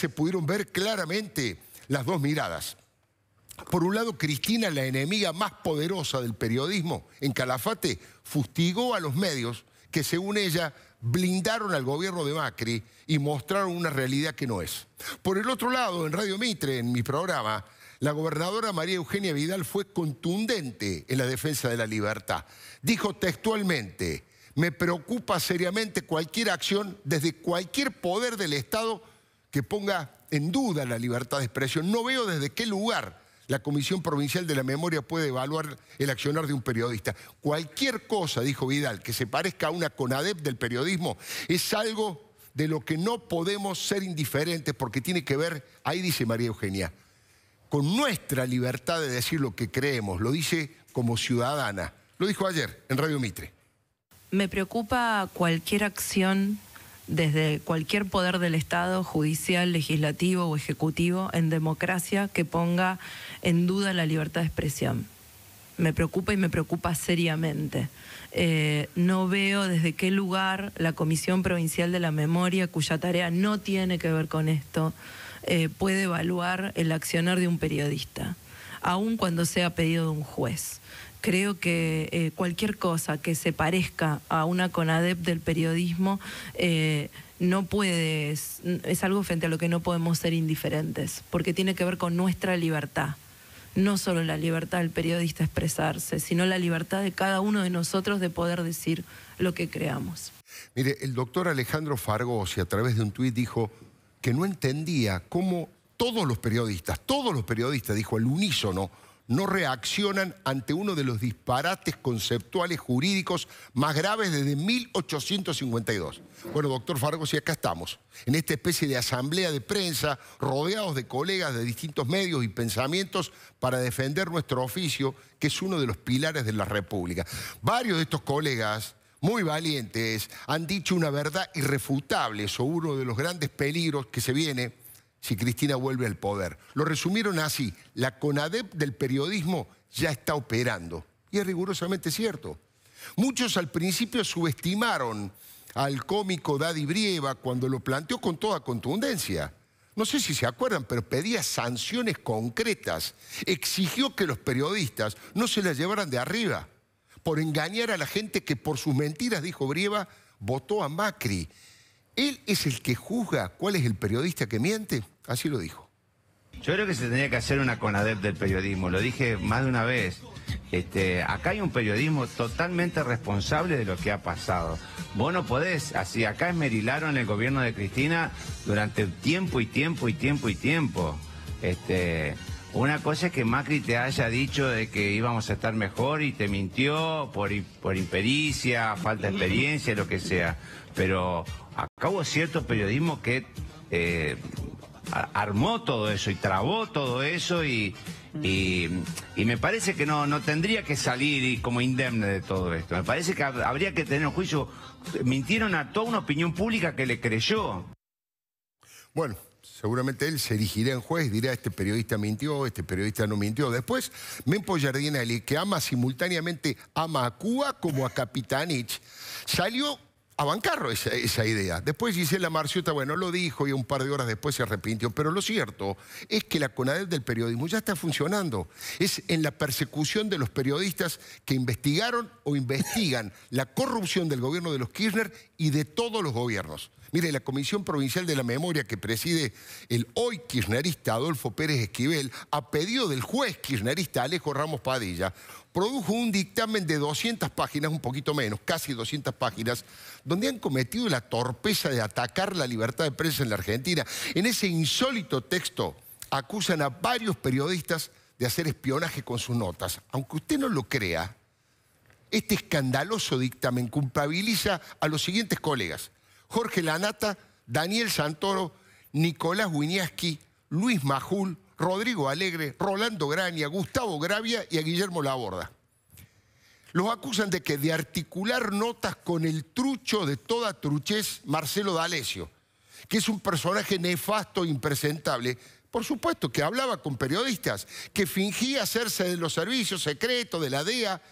se pudieron ver claramente las dos miradas. Por un lado, Cristina, la enemiga más poderosa del periodismo en Calafate, fustigó a los medios que, según ella, blindaron al gobierno de Macri y mostraron una realidad que no es. Por el otro lado, en Radio Mitre, en mi programa, la gobernadora María Eugenia Vidal fue contundente en la defensa de la libertad. Dijo textualmente, me preocupa seriamente cualquier acción desde cualquier poder del Estado que ponga en duda la libertad de expresión. No veo desde qué lugar la Comisión Provincial de la Memoria puede evaluar el accionar de un periodista. Cualquier cosa, dijo Vidal, que se parezca a una CONADEP del periodismo, es algo de lo que no podemos ser indiferentes porque tiene que ver, ahí dice María Eugenia, con nuestra libertad de decir lo que creemos, lo dice como ciudadana. Lo dijo ayer en Radio Mitre. Me preocupa cualquier acción desde cualquier poder del Estado, judicial, legislativo o ejecutivo, en democracia, que ponga en duda la libertad de expresión. Me preocupa y me preocupa seriamente. Eh, no veo desde qué lugar la Comisión Provincial de la Memoria, cuya tarea no tiene que ver con esto, eh, puede evaluar el accionar de un periodista, aun cuando sea pedido de un juez creo que eh, cualquier cosa que se parezca a una CONADEP del periodismo eh, no puede, es, algo frente a lo que no podemos ser indiferentes, porque tiene que ver con nuestra libertad no solo la libertad del periodista expresarse, sino la libertad de cada uno de nosotros de poder decir lo que creamos. Mire, el doctor Alejandro Fargosi a través de un tuit dijo que no entendía cómo todos los periodistas, todos los periodistas, dijo el unísono, no reaccionan ante uno de los disparates conceptuales jurídicos más graves desde 1852. Bueno, doctor Fargos, ¿y acá estamos, en esta especie de asamblea de prensa, rodeados de colegas de distintos medios y pensamientos para defender nuestro oficio, que es uno de los pilares de la República. Varios de estos colegas muy valientes han dicho una verdad irrefutable sobre uno de los grandes peligros que se viene si Cristina vuelve al poder. Lo resumieron así, la CONADEP del periodismo ya está operando. Y es rigurosamente cierto. Muchos al principio subestimaron al cómico Daddy Brieva cuando lo planteó con toda contundencia. No sé si se acuerdan, pero pedía sanciones concretas. Exigió que los periodistas no se las llevaran de arriba por engañar a la gente que por sus mentiras, dijo Brieva, votó a Macri. Él es el que juzga cuál es el periodista que miente. Así lo dijo. Yo creo que se tenía que hacer una CONADEP del periodismo, lo dije más de una vez. Este, acá hay un periodismo totalmente responsable de lo que ha pasado. Vos no podés, así acá esmerilaron el gobierno de Cristina durante tiempo y tiempo y tiempo y tiempo. Este, una cosa es que Macri te haya dicho de que íbamos a estar mejor y te mintió por, por impericia, falta de experiencia, lo que sea. Pero a cierto periodismo que eh, armó todo eso y trabó todo eso y, me parece que no, tendría que salir como indemne de todo esto. Me parece que habría que tener un juicio. Mintieron a toda una opinión pública que le creyó. Bueno, seguramente él se erigirá en juez, dirá, este periodista mintió, este periodista no mintió. Después, Mempo el que ama simultáneamente ama a Cuba como a Capitanich, salió a esa, idea. Después Gisela Marciota, bueno, lo dijo y un par de horas después se arrepintió, pero lo cierto es que la CONADEP del periodismo ya está funcionando. Es en la persecución de los periodistas que investigaron o investigan la corrupción del gobierno de los Kirchner y de todos los gobiernos. Mire, la Comisión Provincial de la Memoria que preside el hoy kirchnerista Adolfo Pérez Esquivel, a pedido del juez kirchnerista Alejo Ramos Padilla, produjo un dictamen de 200 páginas, un poquito menos, casi 200 páginas, donde han cometido la torpeza de atacar la libertad de prensa en la Argentina. En ese insólito texto acusan a varios periodistas de hacer espionaje con sus notas. Aunque usted no lo crea, este escandaloso dictamen culpabiliza a los siguientes colegas. Jorge Lanata, Daniel Santoro, Nicolás Winiaski, Luis Majul, Rodrigo Alegre, Rolando Grania, Gustavo Gravia y a Guillermo Laborda. Los acusan de que de articular notas con el trucho de toda truchez Marcelo D'Alessio, que es un personaje nefasto e impresentable. Por supuesto que hablaba con periodistas, que fingía hacerse de los servicios secretos de la DEA,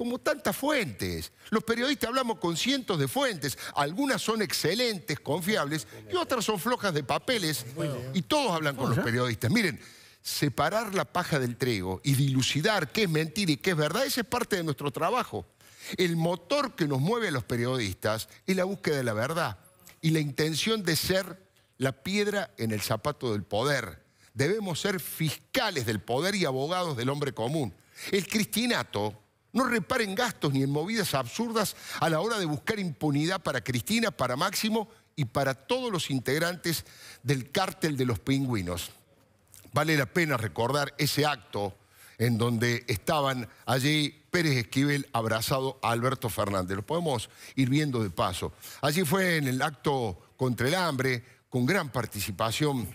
como tantas fuentes. Los periodistas hablamos con cientos de fuentes. Algunas son excelentes, confiables, y otras son flojas de papeles. Y todos hablan con los periodistas. Miren, separar la paja del trigo y dilucidar qué es mentira y qué es verdad, ese es parte de nuestro trabajo. El motor que nos mueve a los periodistas es la búsqueda de la verdad y la intención de ser la piedra en el zapato del poder. Debemos ser fiscales del poder y abogados del hombre común. El cristinato no reparen gastos ni en movidas absurdas a la hora de buscar impunidad para Cristina, para Máximo y para todos los integrantes del cártel de los pingüinos. Vale la pena recordar ese acto en donde estaban allí Pérez Esquivel abrazado a Alberto Fernández. Lo podemos ir viendo de paso. Allí fue en el acto contra el hambre, con gran participación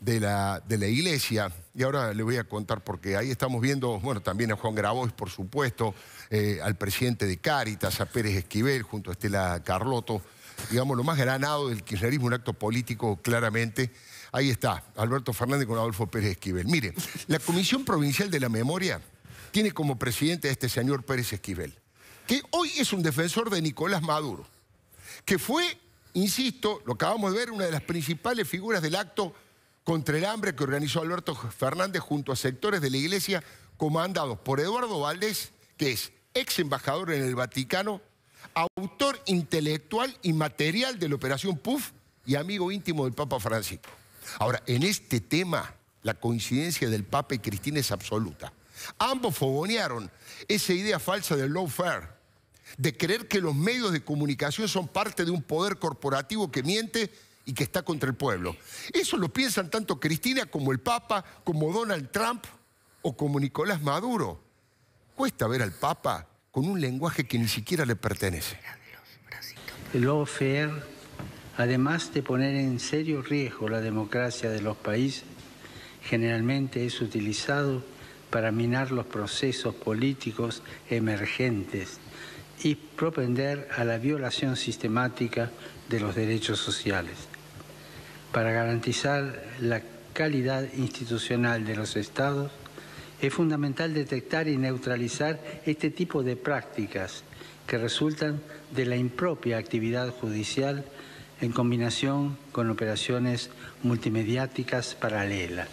de la, de la iglesia. Y ahora le voy a contar porque ahí estamos viendo, bueno, también a Juan Grabois, por supuesto, eh, al presidente de Cáritas, a Pérez Esquivel, junto a Estela Carlotto, digamos, lo más granado del kirchnerismo, un acto político claramente. Ahí está, Alberto Fernández con Adolfo Pérez Esquivel. Mire, la Comisión Provincial de la Memoria tiene como presidente a este señor Pérez Esquivel, que hoy es un defensor de Nicolás Maduro, que fue, insisto, lo acabamos de ver, una de las principales figuras del acto contra el hambre que organizó Alberto Fernández junto a sectores de la iglesia comandados por Eduardo Valdés, que es ex embajador en el Vaticano, autor intelectual y material de la Operación PUF y amigo íntimo del Papa Francisco. Ahora, en este tema, la coincidencia del Papa y Cristina es absoluta. Ambos fogonearon esa idea falsa del lawfare, de creer que los medios de comunicación son parte de un poder corporativo que miente y que está contra el pueblo. Eso lo piensan tanto Cristina como el Papa, como Donald Trump o como Nicolás Maduro. Cuesta ver al Papa con un lenguaje que ni siquiera le pertenece. El lawfare, además de poner en serio riesgo la democracia de los países, generalmente es utilizado para minar los procesos políticos emergentes y propender a la violación sistemática de los derechos sociales para garantizar la calidad institucional de los estados, es fundamental detectar y neutralizar este tipo de prácticas que resultan de la impropia actividad judicial en combinación con operaciones multimediáticas paralelas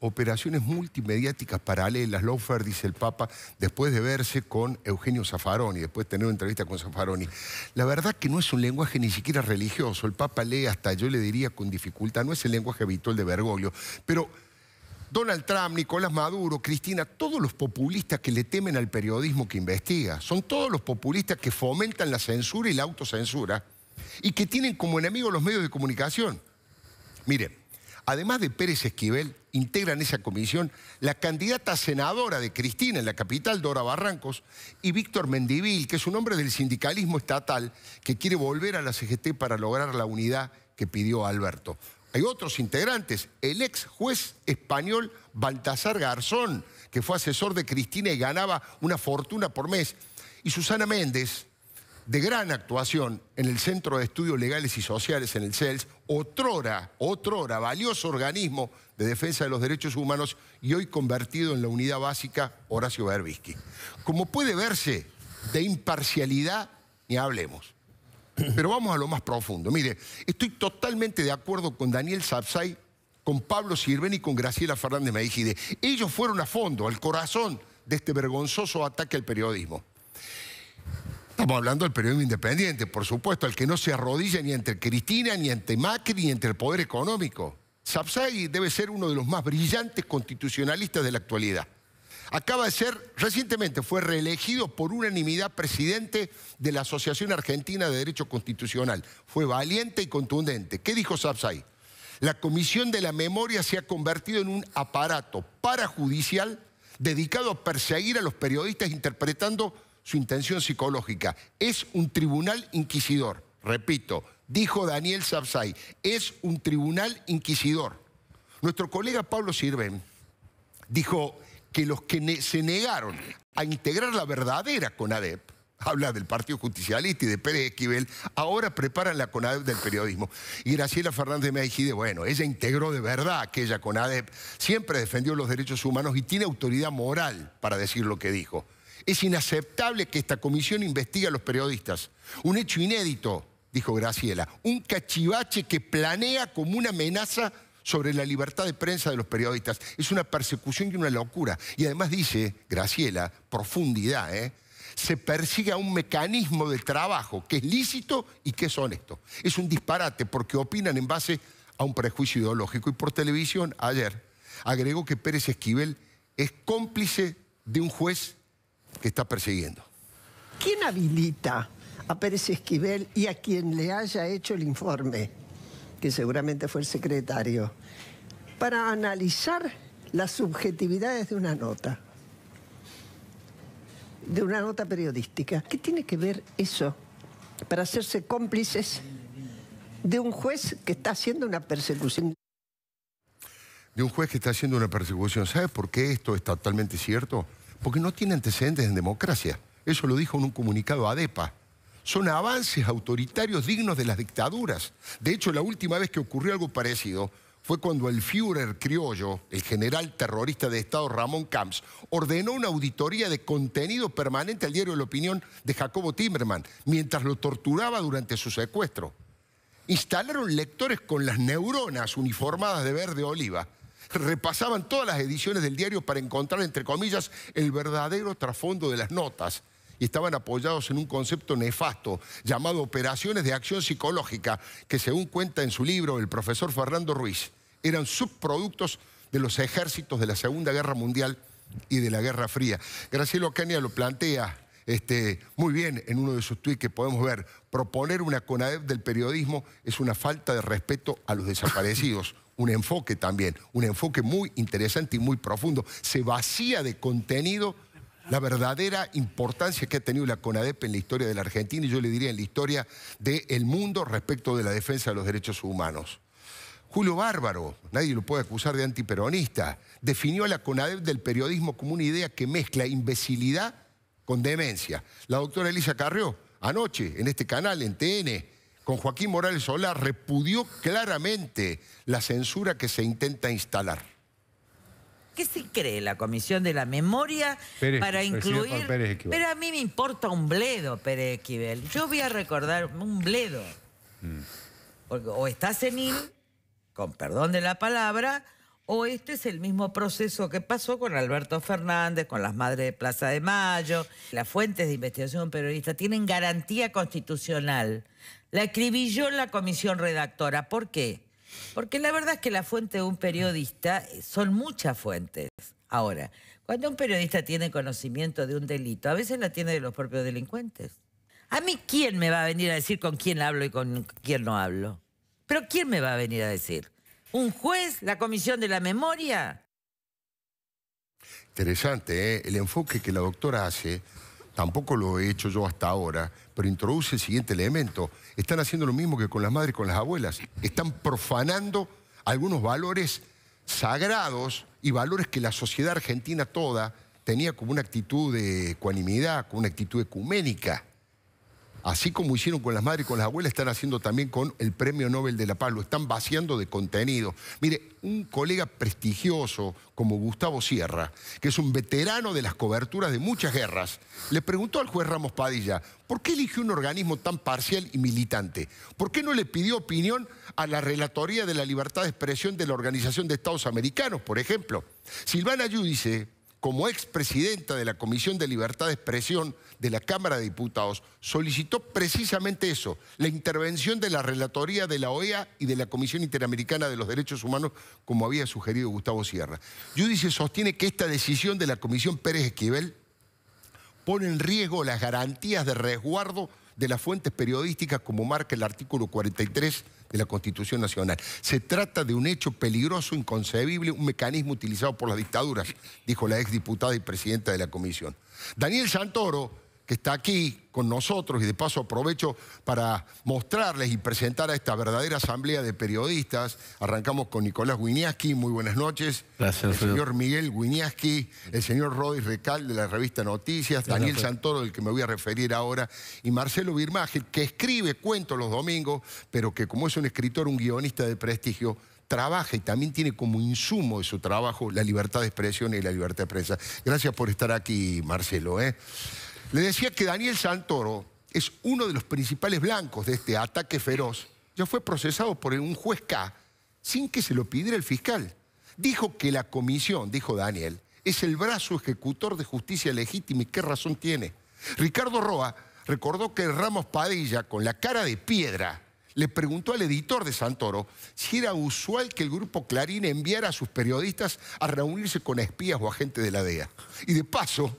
operaciones multimediáticas paralelas. Lofer dice el Papa, después de verse con Eugenio Zaffaroni, después de tener una entrevista con Zaffaroni. La verdad que no es un lenguaje ni siquiera religioso. El Papa lee hasta, yo le diría, con dificultad. No es el lenguaje habitual de Bergoglio. Pero Donald Trump, Nicolás Maduro, Cristina, todos los populistas que le temen al periodismo que investiga, son todos los populistas que fomentan la censura y la autocensura y que tienen como enemigos los medios de comunicación. miren además de Pérez Esquivel, integran esa comisión la candidata senadora de Cristina en la capital, Dora Barrancos, y Víctor Mendivil, que es un hombre del sindicalismo estatal que quiere volver a la CGT para lograr la unidad que pidió Alberto. Hay otros integrantes, el ex juez español Baltasar Garzón, que fue asesor de Cristina y ganaba una fortuna por mes, y Susana Méndez, de gran actuación en el Centro de Estudios Legales y Sociales, en el CELS, otrora, otrora, valioso organismo de defensa de los derechos humanos y hoy convertido en la unidad básica Horacio Berbisky. Como puede verse, de imparcialidad ni hablemos. Pero vamos a lo más profundo. Mire, estoy totalmente de acuerdo con Daniel Sapsay, con Pablo Sirven y con Graciela Fernández Meijide. Ellos fueron a fondo, al corazón de este vergonzoso ataque al periodismo. Estamos hablando del periodismo independiente, por supuesto, el que no se arrodilla ni ante Cristina, ni ante Macri, ni ante el poder económico. Sapsagui debe ser uno de los más brillantes constitucionalistas de la actualidad. Acaba de ser, recientemente fue reelegido por unanimidad presidente de la Asociación Argentina de Derecho Constitucional. Fue valiente y contundente. ¿Qué dijo Sapsay? La Comisión de la Memoria se ha convertido en un aparato parajudicial dedicado a perseguir a los periodistas interpretando su intención psicológica. Es un tribunal inquisidor, repito, dijo Daniel Sabsay, es un tribunal inquisidor. Nuestro colega Pablo Sirven dijo que los que se negaron a integrar la verdadera CONADEP, habla del Partido Justicialista y de Pérez Esquivel, ahora preparan la CONADEP del periodismo. Y Graciela Fernández Mejide, bueno, ella integró de verdad aquella CONADEP, siempre defendió los derechos humanos y tiene autoridad moral para decir lo que dijo. Es inaceptable que esta comisión investigue a los periodistas. Un hecho inédito, dijo Graciela, un cachivache que planea como una amenaza sobre la libertad de prensa de los periodistas. Es una persecución y una locura. Y además dice, Graciela, profundidad, ¿eh? se persigue a un mecanismo de trabajo que es lícito y que es honesto. Es un disparate porque opinan en base a un prejuicio ideológico. Y por televisión, ayer, agregó que Pérez Esquivel es cómplice de un juez que está persiguiendo. ¿Quién habilita a Pérez Esquivel y a quien le haya hecho el informe, que seguramente fue el secretario, para analizar las subjetividades de una nota? De una nota periodística. ¿Qué tiene que ver eso para hacerse cómplices de un juez que está haciendo una persecución? De un juez que está haciendo una persecución. ¿Sabes por qué esto es totalmente cierto? porque no tiene antecedentes en democracia. Eso lo dijo en un comunicado ADEPA. Son avances autoritarios dignos de las dictaduras. De hecho, la última vez que ocurrió algo parecido fue cuando el Führer criollo, el general terrorista de Estado Ramón Camps, ordenó una auditoría de contenido permanente al diario La Opinión de Jacobo Timerman, mientras lo torturaba durante su secuestro. Instalaron lectores con las neuronas uniformadas de verde oliva repasaban todas las ediciones del diario para encontrar, entre comillas, el verdadero trasfondo de las notas y estaban apoyados en un concepto nefasto llamado operaciones de acción psicológica, que según cuenta en su libro el profesor Fernando Ruiz, eran subproductos de los ejércitos de la Segunda Guerra Mundial y de la Guerra Fría. Graciela Ocaña lo plantea este, muy bien en uno de sus tweets que podemos ver. Proponer una CONADEP del periodismo es una falta de respeto a los desaparecidos. un enfoque también, un enfoque muy interesante y muy profundo. Se vacía de contenido la verdadera importancia que ha tenido la CONADEP en la historia de la Argentina y yo le diría en la historia del mundo respecto de la defensa de los derechos humanos. Julio Bárbaro, nadie lo puede acusar de antiperonista, definió a la CONADEP del periodismo como una idea que mezcla imbecilidad con demencia. La doctora Elisa Carrió, anoche, en este canal, en TN, con Joaquín Morales Solá repudió claramente la censura que se intenta instalar. ¿Qué se cree la Comisión de la Memoria para incluir... Pero a mí me importa un bledo, Pérez Esquivel. Yo voy a recordar un bledo. Mm. o está senil, con perdón de la palabra, o este es el mismo proceso que pasó con Alberto Fernández, con las madres de Plaza de Mayo. Las fuentes de investigación periodista tienen garantía constitucional la escribí en la comisión redactora. ¿Por qué? Porque la verdad es que la fuente de un periodista eh, son muchas fuentes. Ahora, cuando un periodista tiene conocimiento de un delito, a veces la tiene de los propios delincuentes. A mí, ¿quién me va a venir a decir con quién hablo y con quién no hablo? Pero ¿quién me va a venir a decir? ¿Un juez? ¿La comisión de la memoria? Interesante, ¿eh? el enfoque que la doctora hace tampoco lo he hecho yo hasta ahora, pero introduce el siguiente elemento. Están haciendo lo mismo que con las madres y con las abuelas. Están profanando algunos valores sagrados y valores que la sociedad argentina toda tenía como una actitud de ecuanimidad, como una actitud ecuménica así como hicieron con las madres y con las abuelas, están haciendo también con el Premio Nobel de la Paz, lo están vaciando de contenido. Mire, un colega prestigioso como Gustavo Sierra, que es un veterano de las coberturas de muchas guerras, le preguntó al juez Ramos Padilla, ¿por qué eligió un organismo tan parcial y militante? ¿Por qué no le pidió opinión a la Relatoría de la Libertad de Expresión de la Organización de Estados Americanos, por ejemplo? Silvana dice como expresidenta de la Comisión de Libertad de Expresión de la Cámara de Diputados, solicitó precisamente eso, la intervención de la Relatoría de la OEA y de la Comisión Interamericana de los Derechos Humanos, como había sugerido Gustavo Sierra. Judice sostiene que esta decisión de la Comisión Pérez Esquivel pone en riesgo las garantías de resguardo de las fuentes periodísticas como marca el artículo 43 de la Constitución Nacional. Se trata de un hecho peligroso, inconcebible, un mecanismo utilizado por las dictaduras, dijo la exdiputada y presidenta de la comisión. Daniel Santoro que está aquí con nosotros y de paso aprovecho para mostrarles y presentar a esta verdadera asamblea de periodistas. Arrancamos con Nicolás Guiniaski, muy buenas noches. Gracias. El señor, Miguel Guiniaski, el señor Rodri Recal de la revista Noticias, Daniel Santoro, del que me voy a referir ahora, y Marcelo Birmaje, que escribe cuentos los domingos, pero que como es un escritor, un guionista de prestigio, trabaja y también tiene como insumo de su trabajo la libertad de expresión y la libertad de prensa. Gracias por estar aquí, Marcelo. ¿eh? Le decía que Daniel Santoro es uno de los principales blancos de este ataque feroz. Ya fue procesado por un juez K sin que se lo pidiera el fiscal. Dijo que la comisión, dijo Daniel, es el brazo ejecutor de justicia legítima y qué razón tiene. Ricardo Roa recordó que Ramos Padilla, con la cara de piedra, le preguntó al editor de Santoro si era usual que el grupo Clarín enviara a sus periodistas a reunirse con espías o agentes de la DEA. Y de paso,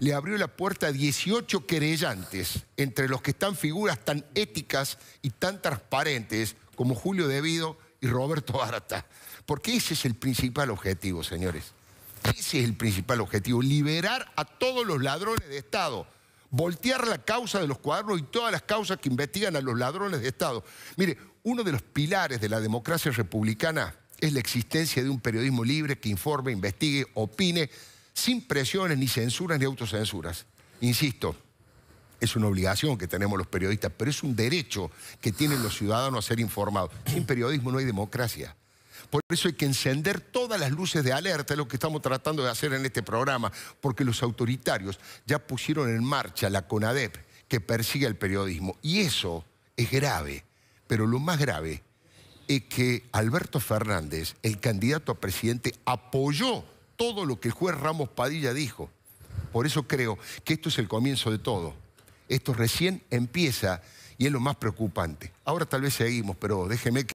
le abrió la puerta a 18 querellantes, entre los que están figuras tan éticas y tan transparentes como Julio Devido y Roberto Arata. Porque ese es el principal objetivo, señores. Ese es el principal objetivo, liberar a todos los ladrones de Estado, voltear la causa de los cuadros y todas las causas que investigan a los ladrones de Estado. Mire, uno de los pilares de la democracia republicana es la existencia de un periodismo libre que informe, investigue, opine, sin presiones, ni censuras, ni autocensuras. Insisto, es una obligación que tenemos los periodistas, pero es un derecho que tienen los ciudadanos a ser informados. Sin periodismo no hay democracia. Por eso hay que encender todas las luces de alerta, es lo que estamos tratando de hacer en este programa, porque los autoritarios ya pusieron en marcha la CONADEP que persigue el periodismo. Y eso es grave, pero lo más grave es que Alberto Fernández, el candidato a presidente, apoyó todo lo que el juez Ramos Padilla dijo. Por eso creo que esto es el comienzo de todo. Esto recién empieza y es lo más preocupante. Ahora tal vez seguimos, pero déjeme que...